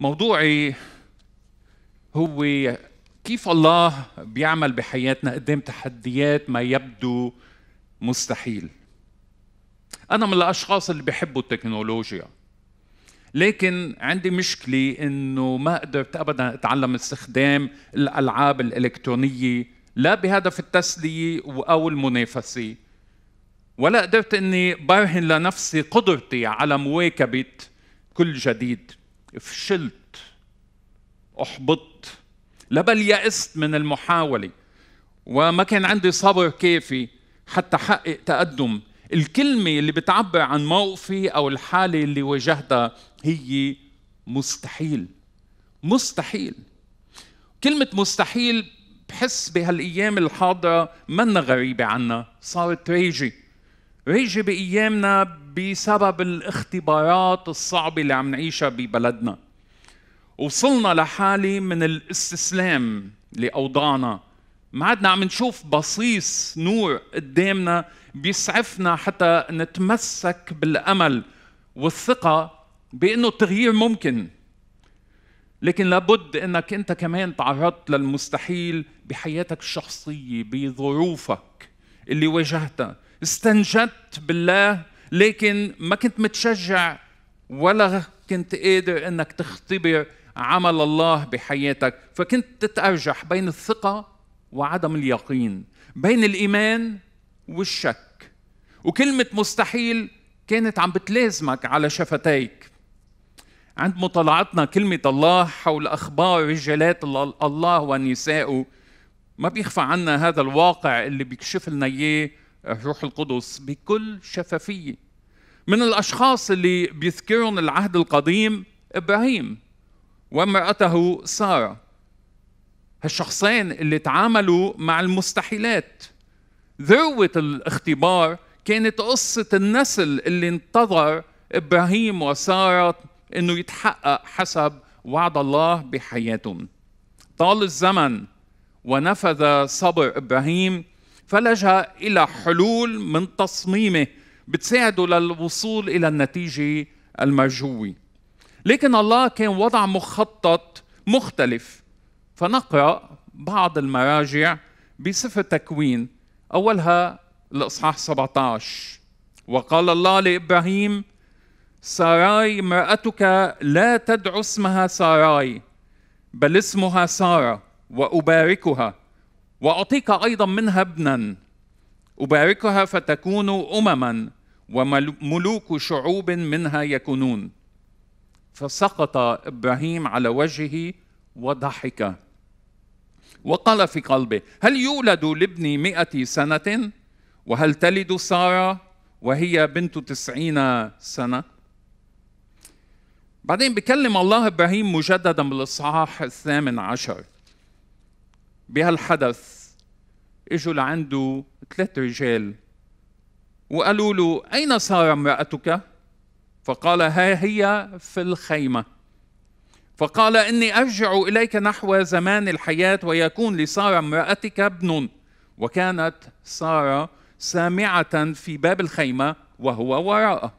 موضوعي هو كيف الله بيعمل بحياتنا قدام تحديات ما يبدو مستحيل أنا من الأشخاص اللي بيحبوا التكنولوجيا لكن عندي مشكلة إنه ما قدرت أبدا أتعلم استخدام الألعاب الإلكترونية لا بهدف التسلية أو المنافسة ولا قدرت إني برهن لنفسي قدرتي على مواكبة كل جديد فشلت احبطت لا بل يأست من المحاولة وما كان عندي صبر كافي حتى حقق تقدم الكلمة اللي بتعبر عن موقفي أو الحالة اللي واجهتها هي مستحيل مستحيل كلمة مستحيل بحس بهالأيام الحاضرة منا غريبة عنا صارت ريجي ويجي بايامنا بسبب الاختبارات الصعبه اللي عم نعيشها ببلدنا وصلنا لحاله من الاستسلام لاوضاعنا ما عدنا عم نشوف بصيص نور قدامنا بيسعفنا حتى نتمسك بالامل والثقه بانه التغيير ممكن لكن لابد انك انت كمان تعرضت للمستحيل بحياتك الشخصيه بظروفك اللي واجهتها استنجدت بالله لكن ما كنت متشجع ولا كنت قادر انك تختبر عمل الله بحياتك فكنت تتأرجح بين الثقة وعدم اليقين بين الإيمان والشك وكلمة مستحيل كانت عم بتلازمك على شفتيك عند مطالعتنا كلمة الله حول أخبار رجالات الله ونسائه ما بيخفى عنا هذا الواقع اللي بيكشف لنا إياه الروح القدس بكل شفافية من الأشخاص اللي بيذكرون العهد القديم إبراهيم وامرأته سارة هالشخصين اللي تعاملوا مع المستحيلات ذروة الاختبار كانت قصة النسل اللي انتظر إبراهيم وسارة أنه يتحقق حسب وعد الله بحياتهم طال الزمن ونفذ صبر إبراهيم فلجأ إلى حلول من تصميمه بتساعده للوصول إلى النتيجة المرجوة لكن الله كان وضع مخطط مختلف فنقرأ بعض المراجع بسفر تكوين أولها الإصحاح 17 وقال الله لإبراهيم ساراي امرأتك لا تدعو اسمها ساراي بل اسمها سارة وأباركها واعطيك ايضا منها ابنا اباركها فتكون امما وملوك شعوب منها يكونون فسقط ابراهيم على وجهه وضحك وقال في قلبه هل يولد لابني مئة سنة وهل تلد سارة وهي بنت تسعين سنة بعدين بكلم الله إبراهيم مجددا بالإصحاح الثامن عشر بهالحدث اجوا لعنده ثلاث رجال وقالوا له اين صار امراتك فقال ها هي في الخيمه فقال اني ارجع اليك نحو زمان الحياه ويكون لساره امراتك ابن وكانت ساره سامعه في باب الخيمه وهو وراءه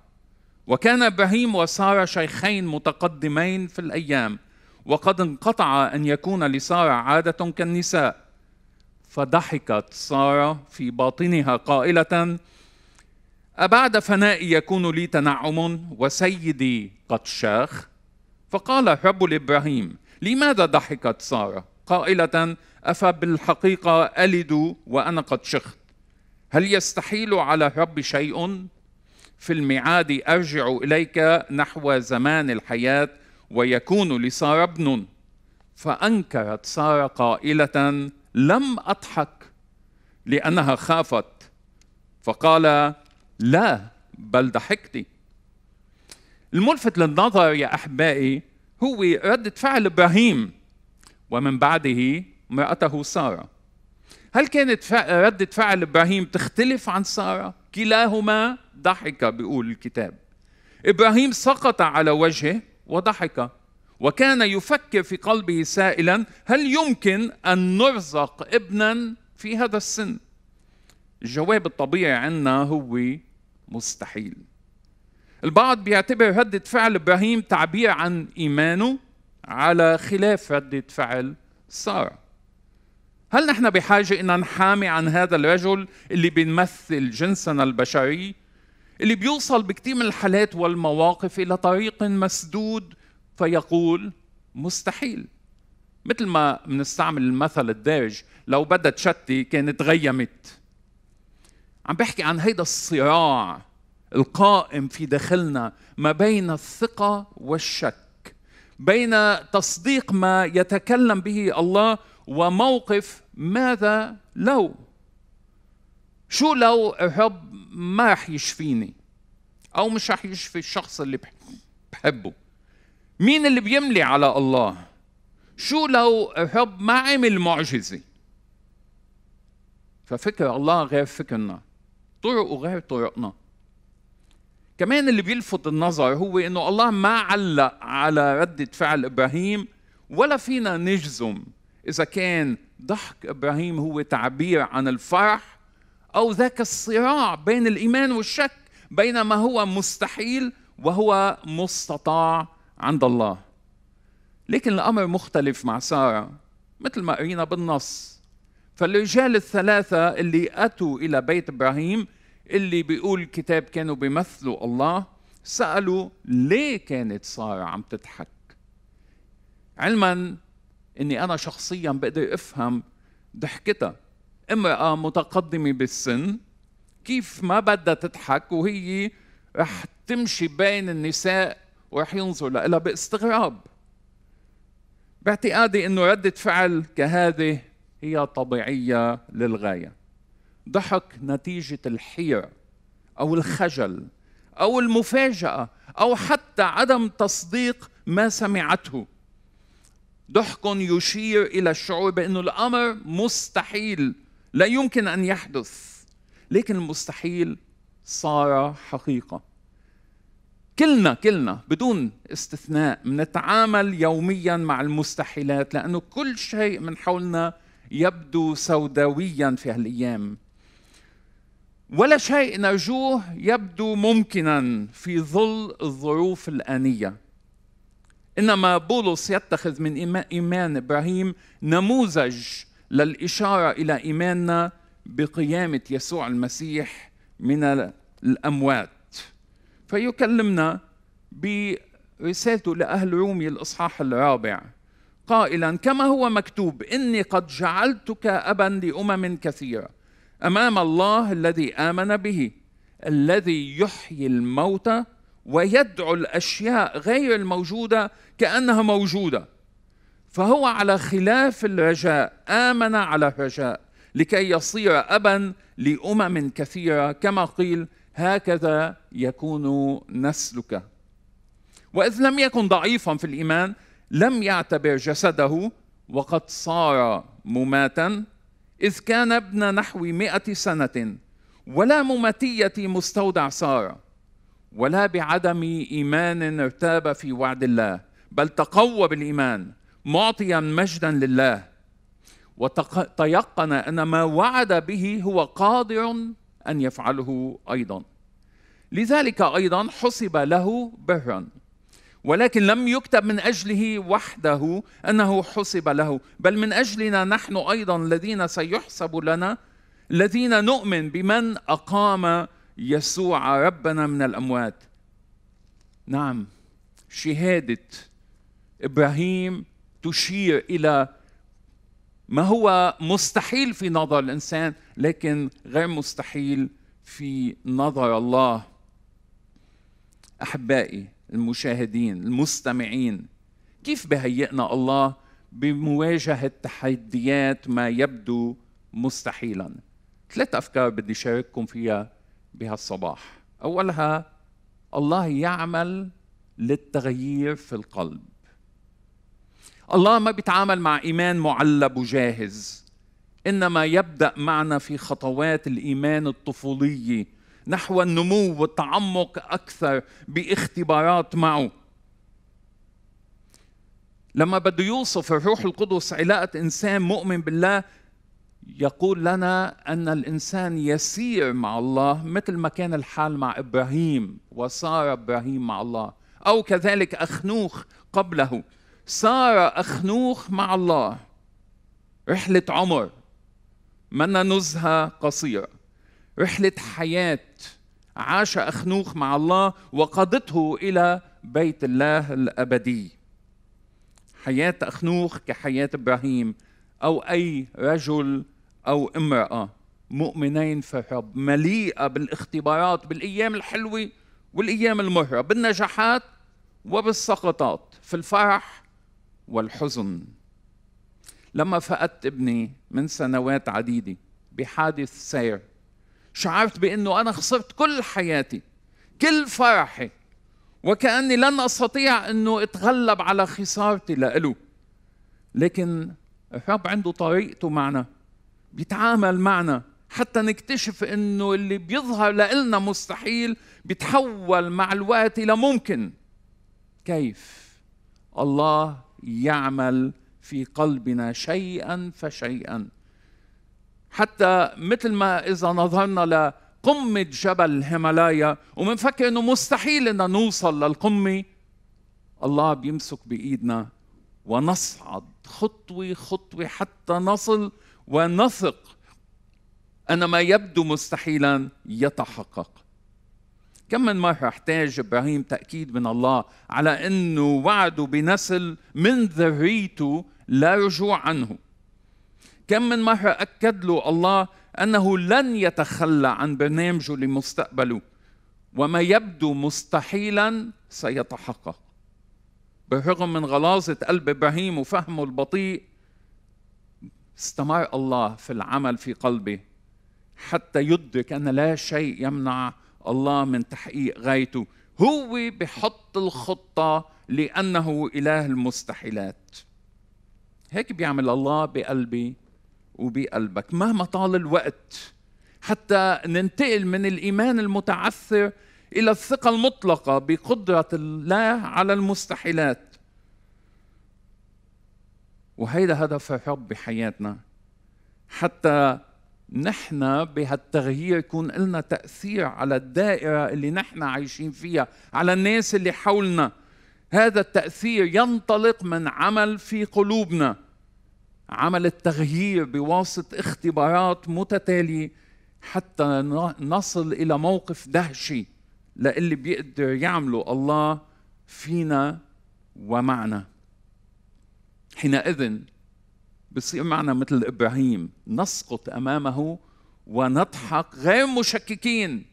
وكان ابراهيم وساره شيخين متقدمين في الايام وقد انقطع أن يكون لسارة عادة كالنساء فضحكت سارة في باطنها قائلة أبعد فنائي يكون لي تنعم وسيدي قد شاخ فقال الرب لإبراهيم لماذا ضحكت سارة قائلة أفبالحقيقة ألد وأنا قد شخت هل يستحيل على الرب شيء في الميعاد أرجع إليك نحو زمان الحياة ويكون لساره ابن فانكرت ساره قائله لم اضحك لانها خافت فقال لا بل ضحكت الملفت للنظر يا احبائي هو رده فعل ابراهيم ومن بعده امراته ساره هل كانت ردة فعل إبراهيم تختلف عن سارة؟ كلاهما ضحك بيقول الكتاب إبراهيم سقط على وجهه وضحك وكان يفكر في قلبه سائلا هل يمكن ان نرزق ابنا في هذا السن الجواب الطبيعي عندنا هو مستحيل البعض بيعتبر ردة فعل إبراهيم تعبير عن إيمانه على خلاف ردة فعل سارة هل نحن بحاجة إن نحامي عن هذا الرجل اللي بيمثل جنسنا البشري اللي بيوصل بكثير من الحالات والمواقف الى طريق مسدود فيقول مستحيل مثل ما بنستعمل المثل الدارج لو بدت تشتي كانت غيمت عم بحكي عن هيدا الصراع القائم في داخلنا ما بين الثقه والشك بين تصديق ما يتكلم به الله وموقف ماذا لو شو لو الحب ما رح يشفيني او مش رح يشفي الشخص اللي بحبه مين اللي بيملي على الله شو لو الحب ما عمل معجزه ففكر الله غير فكرنا طرقه غير طرقنا كمان اللي بيلفت النظر هو انه الله ما علق على ردة فعل ابراهيم ولا فينا نجزم اذا كان ضحك ابراهيم هو تعبير عن الفرح أو ذاك الصراع بين الإيمان والشك بين ما هو مستحيل وهو مستطاع عند الله لكن الأمر مختلف مع سارة مثل ما قرينا بالنص فالرجال الثلاثة اللي أتوا إلى بيت إبراهيم اللي بيقول الكتاب كانوا بيمثلوا الله سألوا ليه كانت سارة عم تضحك علما أني أنا شخصيا بقدر أفهم ضحكتها امرأة متقدمة بالسن كيف ما بدها تضحك وهي رح تمشي بين النساء ورح ينظر لها باستغراب باعتقادي انه ردة فعل كهذه هي طبيعية للغاية ضحك نتيجة الحيرة أو الخجل أو المفاجأة أو حتى عدم تصديق ما سمعته ضحك يشير إلى الشعور بأن الأمر مستحيل لا يمكن ان يحدث لكن المستحيل صار حقيقه كلنا كلنا بدون استثناء بنتعامل يوميا مع المستحيلات لانه كل شيء من حولنا يبدو سوداويا في هالايام ولا شيء نرجوه يبدو ممكنا في ظل الظروف الآنية إنما بولس يتخذ من إيمان إبراهيم نموذج للإشارة إلى إيماننا بقيامة يسوع المسيح من الأموات فيكلمنا برسالته لأهل رومي الإصحاح الرابع قائلا كما هو مكتوب إني قد جعلتك أبا لأمم كثيرة أمام الله الذي آمن به الذي يحيي الموتى ويدعو الأشياء غير الموجودة كأنها موجودة فهو على خلاف الرجاء آمن على الرجاء لكي يصير أبا لأمم كثيرة كما قيل هكذا يكون نسلك وإذ لم يكن ضعيفا في الإيمان لم يعتبر جسده وقد صار مماتا إذ كان ابن نحو مئة سنة ولا مماتية مستودع سارة ولا بعدم إيمان ارتاب في وعد الله بل تقوى بالإيمان معطيا مجدا لله وتيقن ان ما وعد به هو قادر ان يفعله ايضا لذلك ايضا حسب له برا ولكن لم يكتب من اجله وحده انه حسب له بل من اجلنا نحن ايضا الذين سيحسب لنا الذين نؤمن بمن اقام يسوع ربنا من الاموات نعم شهاده ابراهيم تشير الى ما هو مستحيل في نظر الانسان لكن غير مستحيل في نظر الله احبائي المشاهدين المستمعين كيف بهيئنا الله بمواجهه تحديات ما يبدو مستحيلا ثلاث افكار بدي شارككم فيها بهالصباح اولها الله يعمل للتغيير في القلب الله ما بيتعامل مع إيمان معلب وجاهز إنما يبدأ معنا في خطوات الإيمان الطفولية نحو النمو والتعمق أكثر باختبارات معه لما بده يوصف الروح القدس علاقة إنسان مؤمن بالله يقول لنا أن الإنسان يسير مع الله مثل ما كان الحال مع إبراهيم وصار إبراهيم مع الله أو كذلك أخنوخ قبله صار أخنوخ مع الله رحلة عمر منا نزهة قصيرة رحلة حياة عاش أخنوخ مع الله وقادته إلى بيت الله الأبدي حياة أخنوخ كحياة إبراهيم أو أي رجل أو امرأة مؤمنين في الرب مليئة بالاختبارات بالأيام الحلوة والأيام المرة بالنجاحات وبالسقطات في الفرح والحزن لما فقدت ابني من سنوات عديدة بحادث سير شعرت بأنه أنا خسرت كل حياتي كل فرحي وكأني لن أستطيع أنه أتغلب على خسارتي لإله لكن الرب عنده طريقته معنا بيتعامل معنا حتى نكتشف انه اللي بيظهر لنا مستحيل بيتحول مع الوقت الى ممكن كيف الله يعمل في قلبنا شيئا فشيئا حتى مثل ما اذا نظرنا لقمه جبل الهيمالايا ومنفكر انه مستحيل ان نوصل للقمه الله بيمسك بايدنا ونصعد خطوه خطوه حتى نصل ونثق ان ما يبدو مستحيلا يتحقق كم من مرة احتاج إبراهيم تأكيد من الله على أنه وعده بنسل من ذريته لا رجوع عنه كم من مرة أكد له الله أنه لن يتخلى عن برنامجه لمستقبله وما يبدو مستحيلا سيتحقق بالرغم من غلاظة قلب إبراهيم وفهمه البطيء استمر الله في العمل في قلبه حتى يدرك أن لا شيء يمنع الله من تحقيق غايته هو بحط الخطة لأنه إله المستحيلات هيك بيعمل الله بقلبي وبقلبك مهما طال الوقت حتى ننتقل من الإيمان المتعثر إلى الثقة المطلقة بقدرة الله على المستحيلات وهيدا هدف الرب بحياتنا حتى نحن بهالتغيير يكون لنا تأثير على الدائرة اللي نحن عايشين فيها على الناس اللي حولنا هذا التأثير ينطلق من عمل في قلوبنا عمل التغيير بواسطة اختبارات متتالية حتى نصل إلى موقف دهشي للي بيقدر يعمله الله فينا ومعنا حينئذ بصير معنا مثل ابراهيم نسقط امامه ونضحك غير مشككين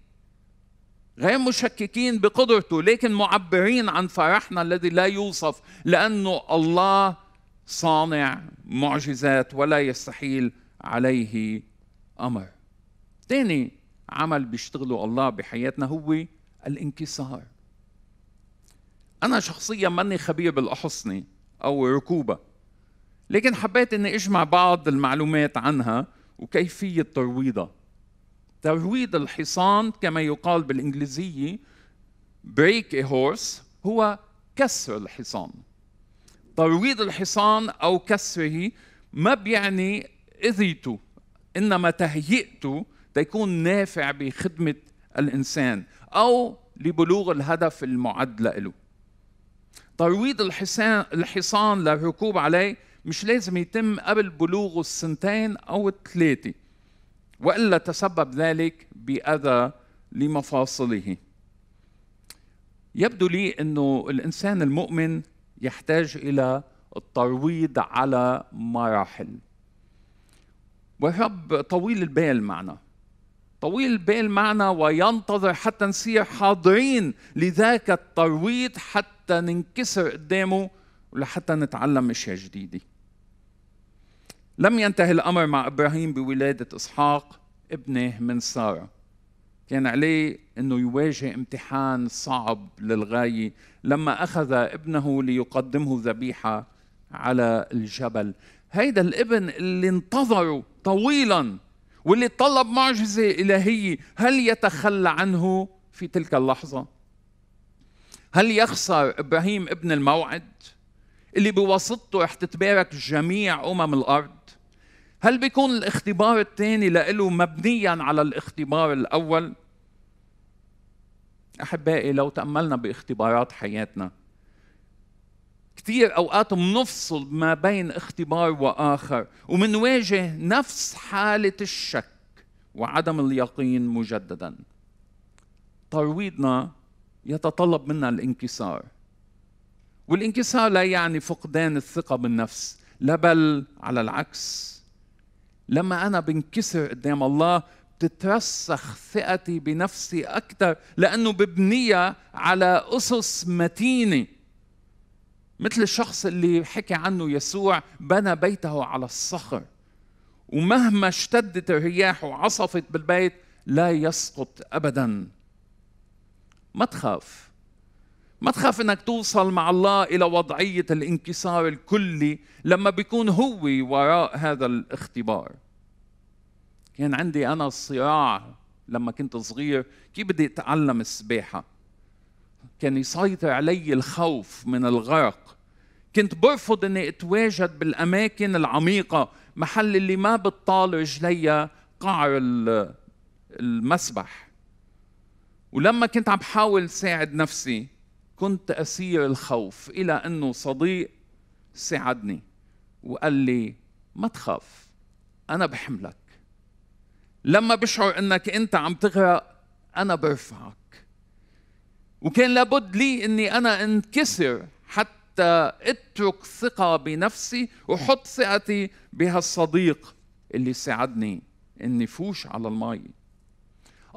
غير مشككين بقدرته لكن معبرين عن فرحنا الذي لا يوصف لانه الله صانع معجزات ولا يستحيل عليه امر. ثاني عمل بيشتغله الله بحياتنا هو الانكسار. انا شخصيا ماني خبير بالاحصنه او ركوبه لكن حبيت اني اجمع بعض المعلومات عنها وكيفيه ترويضها ترويض الحصان كما يقال بالانجليزيه بريك a horse هو كسر الحصان ترويض الحصان او كسره ما بيعني اذيته انما تهيئته تيكون نافع بخدمه الانسان او لبلوغ الهدف المعد له ترويض الحصان الحصان للركوب عليه مش لازم يتم قبل بلوغه السنتين أو الثلاثة وإلا تسبب ذلك بأذى لمفاصله يبدو لي أنه الإنسان المؤمن يحتاج إلى الترويض على مراحل والرب طويل البال معنا طويل البال معنا وينتظر حتى نصير حاضرين لذاك الترويض حتى ننكسر قدامه ولحتى نتعلم اشياء جديده لم ينتهي الأمر مع إبراهيم بولادة إسحاق ابنه من سارة كان عليه أنه يواجه امتحان صعب للغاية لما أخذ ابنه ليقدمه ذبيحة على الجبل هيدا الابن اللي انتظره طويلا واللي طلب معجزة إلهية هل يتخلى عنه في تلك اللحظة؟ هل يخسر إبراهيم ابن الموعد اللي بواسطته رح تتبارك جميع أمم الأرض؟ هل بيكون الاختبار الثاني له مبنيا على الاختبار الاول؟ احبائي لو تاملنا باختبارات حياتنا كثير اوقات بنفصل ما بين اختبار واخر ومنواجه نفس حاله الشك وعدم اليقين مجددا ترويضنا يتطلب منا الانكسار والانكسار لا يعني فقدان الثقه بالنفس لا بل على العكس لما أنا بنكسر قدام الله بتترسخ ثقتي بنفسي أكثر لأنه ببنيها على أسس متينة مثل الشخص اللي حكي عنه يسوع بنى بيته على الصخر ومهما اشتدت الرياح وعصفت بالبيت لا يسقط أبدا ما تخاف ما تخاف انك توصل مع الله الى وضعيه الانكسار الكلي لما بيكون هو وراء هذا الاختبار كان عندي انا صراع لما كنت صغير كيف بدي اتعلم السباحه كان يسيطر علي الخوف من الغرق كنت برفض اني اتواجد بالاماكن العميقه محل اللي ما بتطال رجلي قعر المسبح ولما كنت عم بحاول ساعد نفسي كنت أسير الخوف إلى أنه صديق ساعدني وقال لي ما تخاف أنا بحملك لما بشعر أنك أنت عم تغرق أنا برفعك وكان لابد لي أني أنا انكسر حتى اترك ثقة بنفسي وحط ثقتي بهالصديق اللي ساعدني اني فوش على المي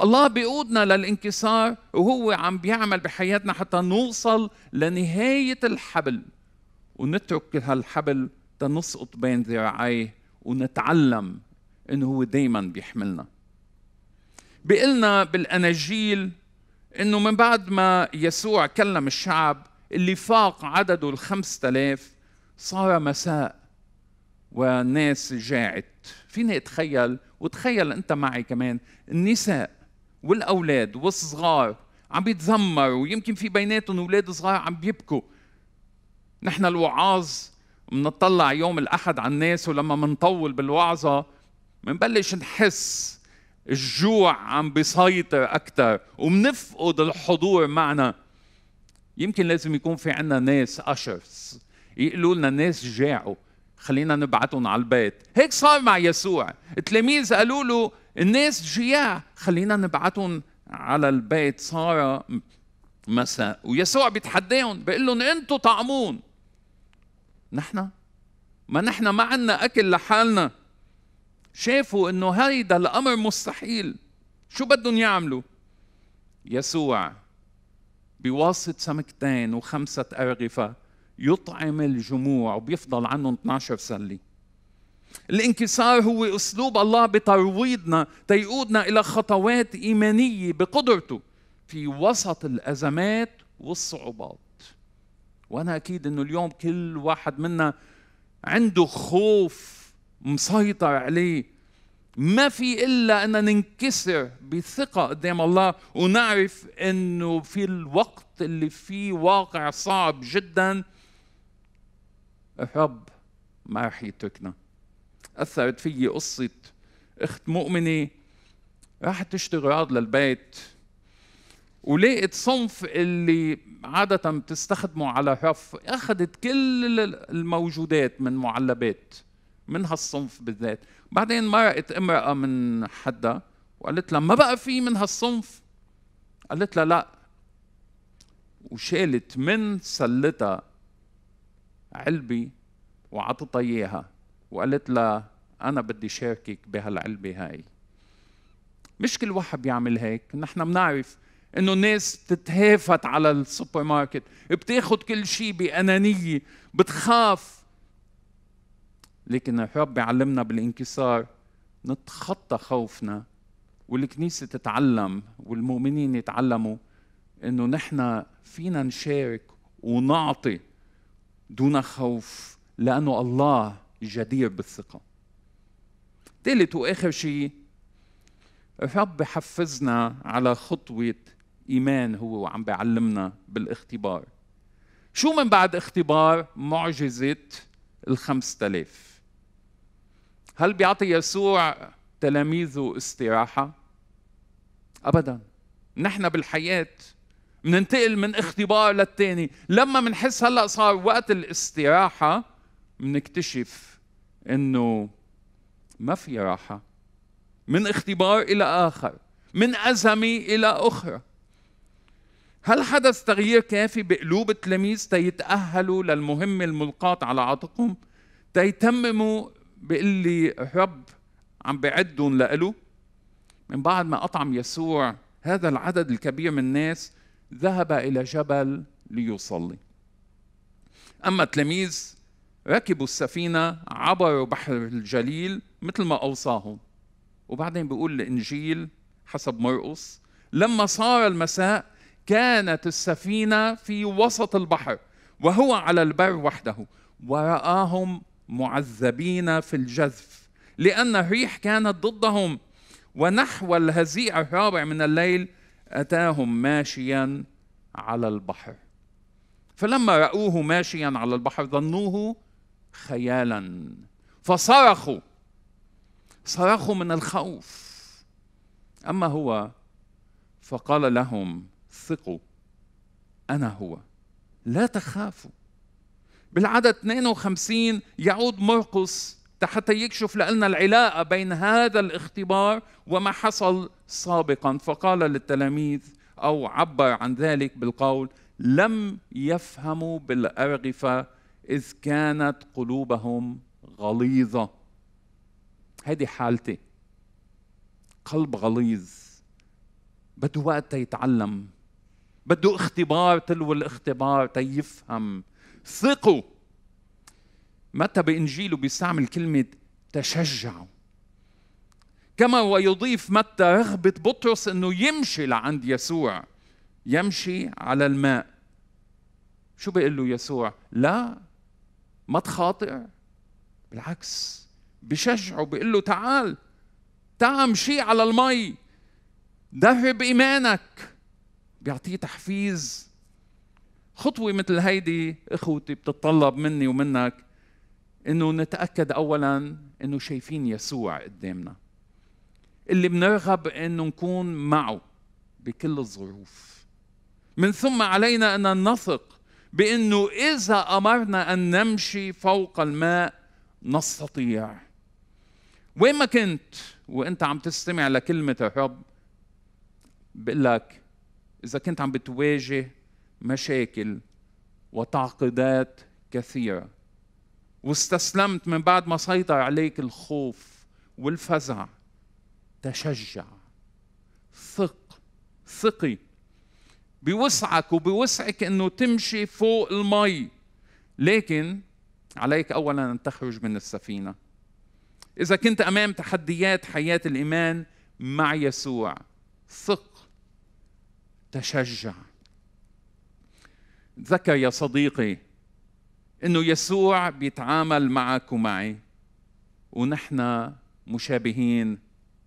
الله بيقودنا للانكسار وهو عم بيعمل بحياتنا حتى نوصل لنهاية الحبل ونترك هالحبل تنسقط بين ذراعيه ونتعلم انه هو دايما بيحملنا بيقلنا بالاناجيل انه من بعد ما يسوع كلم الشعب اللي فاق عدده الخمس تلاف صار مساء والناس جاعت فيني اتخيل وتخيل انت معي كمان النساء والاولاد والصغار عم بيتذمروا ويمكن في بيناتهم اولاد صغار عم بيبكوا نحن الوعاظ بنطلع يوم الاحد على الناس ولما منطول بالوعظه منبلش نحس الجوع عم بيسيطر اكثر وبنفقد الحضور معنا يمكن لازم يكون في عندنا ناس اشرز يقولوا لنا الناس جاعوا خلينا نبعتهم على البيت هيك صار مع يسوع التلاميذ قالوا له الناس جياع خلينا نبعتهم على البيت صار مساء ويسوع بيتحداهم بيقول لهم انتوا طعمون نحن ما نحن ما عندنا اكل لحالنا شافوا انه هيدا الامر مستحيل شو بدهم يعملوا يسوع بواسطه سمكتين وخمسة أرغفة يطعم الجموع وبيفضل عنهم 12 سلة الانكسار هو اسلوب الله بترويضنا تيقودنا الى خطوات ايمانيه بقدرته في وسط الازمات والصعوبات وانا اكيد انه اليوم كل واحد منا عنده خوف مسيطر عليه ما في الا ان ننكسر بثقه قدام الله ونعرف انه في الوقت اللي فيه واقع صعب جدا الرب ما رح يتركنا اثرت فيي قصه اخت مؤمنه راحت تشتري غراض للبيت ولقيت صنف اللي عادة بتستخدمه على رف أخذت كل الموجودات من معلبات من هالصنف بالذات بعدين مرقت امرأة من حدا وقالت لها ما بقى في من هالصنف قالت لها لا وشالت من سلتها علبة وعطتها إياها وقالت لها أنا بدي شاركك بهالعلبة هاي مش كل واحد بيعمل هيك نحن بنعرف انه الناس بتتهافت على السوبر ماركت بتاخذ كل شيء بانانيه بتخاف لكن الرب بيعلمنا بالانكسار نتخطى خوفنا والكنيسه تتعلم والمؤمنين يتعلموا انه نحن فينا نشارك ونعطي دون خوف لانه الله جدير بالثقة ثالث وآخر شيء الرب بحفزنا على خطوة إيمان هو وعم بيعلمنا بالاختبار شو من بعد اختبار معجزة ال 5000 هل بيعطي يسوع تلاميذه استراحة؟ أبدا نحن بالحياة مننتقل من اختبار للتاني لما منحس هلأ صار وقت الاستراحة منكتشف انه ما في راحه من اختبار الى اخر من ازمه الى اخرى هل حدث تغيير كافي بقلوب التلاميذ تيتاهلوا للمهمه الملقاه على عاتقهم تيتمموا باللي الرب عم بعدهم لألو من بعد ما أطعم يسوع هذا العدد الكبير من الناس ذهب إلى جبل ليصلي أما التلاميذ ركبوا السفينة عبروا بحر الجليل مثل ما أوصاهم وبعدين بيقول الإنجيل حسب مرقس لما صار المساء كانت السفينة في وسط البحر وهو على البر وحده ورآهم معذبين في الجذف لأن الريح كانت ضدهم ونحو الهزيع الرابع من الليل أتاهم ماشيا على البحر فلما رأوه ماشيا على البحر ظنوه خيالا فصرخوا صرخوا من الخوف اما هو فقال لهم ثقوا انا هو لا تخافوا بالعدد 52 يعود مرقس حتى يكشف لنا العلاقة بين هذا الاختبار وما حصل سابقا فقال للتلاميذ أو عبر عن ذلك بالقول لم يفهموا بالأرغفة إذ كانت قلوبهم غليظة هذه حالتي قلب غليظ بده وقت يتعلم بده اختبار تلو الاختبار تيفهم ثقوا متى بإنجيله بيستعمل كلمة تشجعوا كما ويضيف متى رغبة بطرس أنه يمشي لعند يسوع يمشي على الماء شو بيقول له يسوع لا ما تخاطئ بالعكس بشجعه بيقول له تعال تعال مشي على المي درب ايمانك بيعطيه تحفيز خطوه مثل هيدي اخوتي بتتطلب مني ومنك انه نتاكد اولا انه شايفين يسوع قدامنا اللي بنرغب انه نكون معه بكل الظروف من ثم علينا ان نثق بانه اذا امرنا ان نمشي فوق الماء نستطيع وين ما كنت وانت عم تستمع لكلمه الرب بقول لك اذا كنت عم بتواجه مشاكل وتعقيدات كثيره واستسلمت من بعد ما سيطر عليك الخوف والفزع تشجع ثق ثقي بوسعك وبوسعك انه تمشي فوق المي لكن عليك اولا ان تخرج من السفينه اذا كنت امام تحديات حياه الايمان مع يسوع ثق تشجع ذكر يا صديقي انه يسوع بيتعامل معك ومعي ونحن مشابهين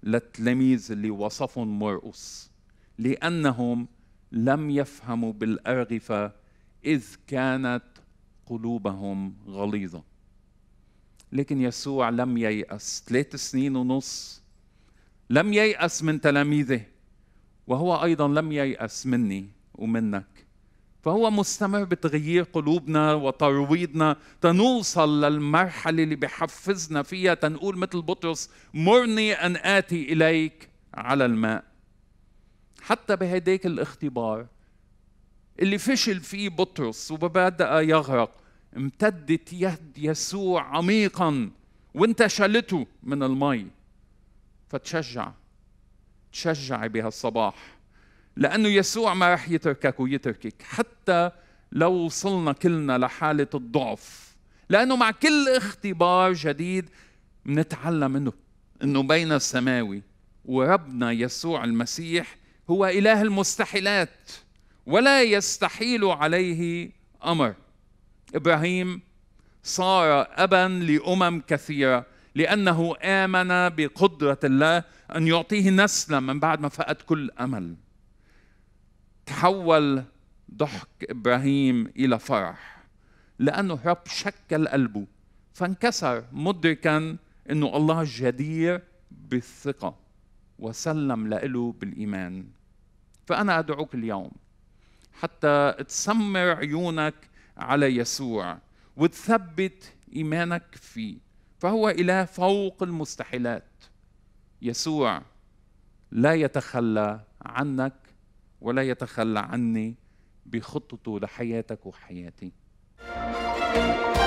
للتلاميذ اللي وصفهم مرقص لانهم لم يفهموا بالأرغفة إذ كانت قلوبهم غليظة لكن يسوع لم ييأس ثلاث سنين ونص لم ييأس من تلاميذه وهو أيضا لم ييأس مني ومنك فهو مستمر بتغيير قلوبنا وترويضنا تنوصل للمرحلة اللي بحفزنا فيها تنقول مثل بطرس مرني أن آتي إليك على الماء حتى بهداك الاختبار اللي فشل فيه بطرس وبدأ يغرق امتدت يد يسوع عميقا وانت شلته من المي فتشجع تشجعي بهالصباح لأنه يسوع ما رح يتركك ويتركك حتى لو وصلنا كلنا لحالة الضعف لأنه مع كل اختبار جديد نتعلم منه أنه بين السماوي وربنا يسوع المسيح هو إله المستحيلات ولا يستحيل عليه أمر إبراهيم صار أبا لأمم كثيرة لأنه آمن بقدرة الله أن يعطيه نسلا من بعد ما فقد كل أمل تحول ضحك إبراهيم إلى فرح لأنه الرب شكل قلبه فانكسر مدركا أنه الله جدير بالثقة وسلم له بالإيمان فأنا أدعوك اليوم حتى تسمر عيونك على يسوع وتثبت إيمانك فيه فهو إله فوق المستحيلات يسوع لا يتخلى عنك ولا يتخلى عني بخطته لحياتك وحياتي thank you